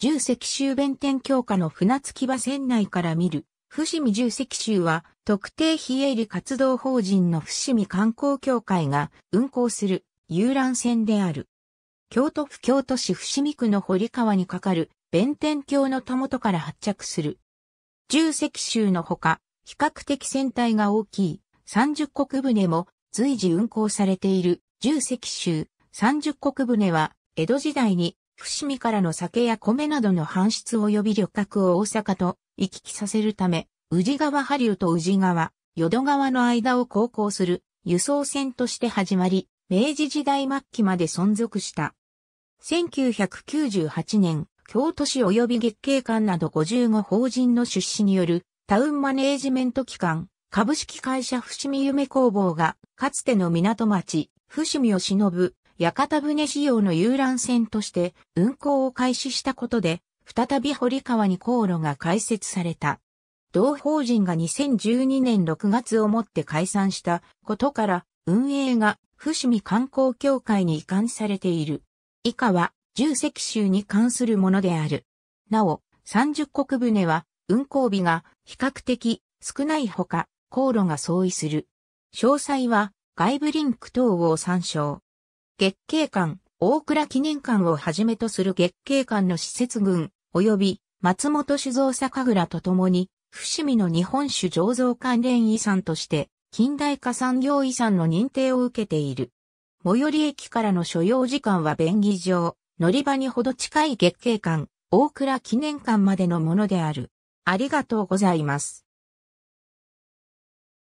重石州弁天教下の船着き場船内から見る、伏見重石州は特定非営利活動法人の伏見観光協会が運航する遊覧船である。京都府京都市伏見区の堀川に架かる弁天橋のたもとから発着する。重石州のほか、比較的船体が大きい30国船も随時運航されている重石州30国船は江戸時代に伏見からの酒や米などの搬出及び旅客を大阪と行き来させるため、宇治川波流と宇治川、淀川の間を航行する輸送船として始まり、明治時代末期まで存続した。1998年、京都市及び月経館など55法人の出資によるタウンマネージメント機関、株式会社伏見夢工房が、かつての港町、伏見を忍ぶ屋形船仕様の遊覧船として運航を開始したことで、再び堀川に航路が開設された。同法人が2012年6月をもって解散したことから、運営が伏見観光協会に移管されている。以下は、重石州に関するものである。なお、30国船は、運航日が比較的少ないほか、航路が相違する。詳細は、外部リンク等を参照。月桂館、大倉記念館をはじめとする月桂館の施設群、及び松本酒造酒蔵とともに、伏見の日本酒醸造関連遺産として、近代化産業遺産の認定を受けている。最寄り駅からの所要時間は便宜上、乗り場にほど近い月桂館、大倉記念館までのものである。ありがとうございます。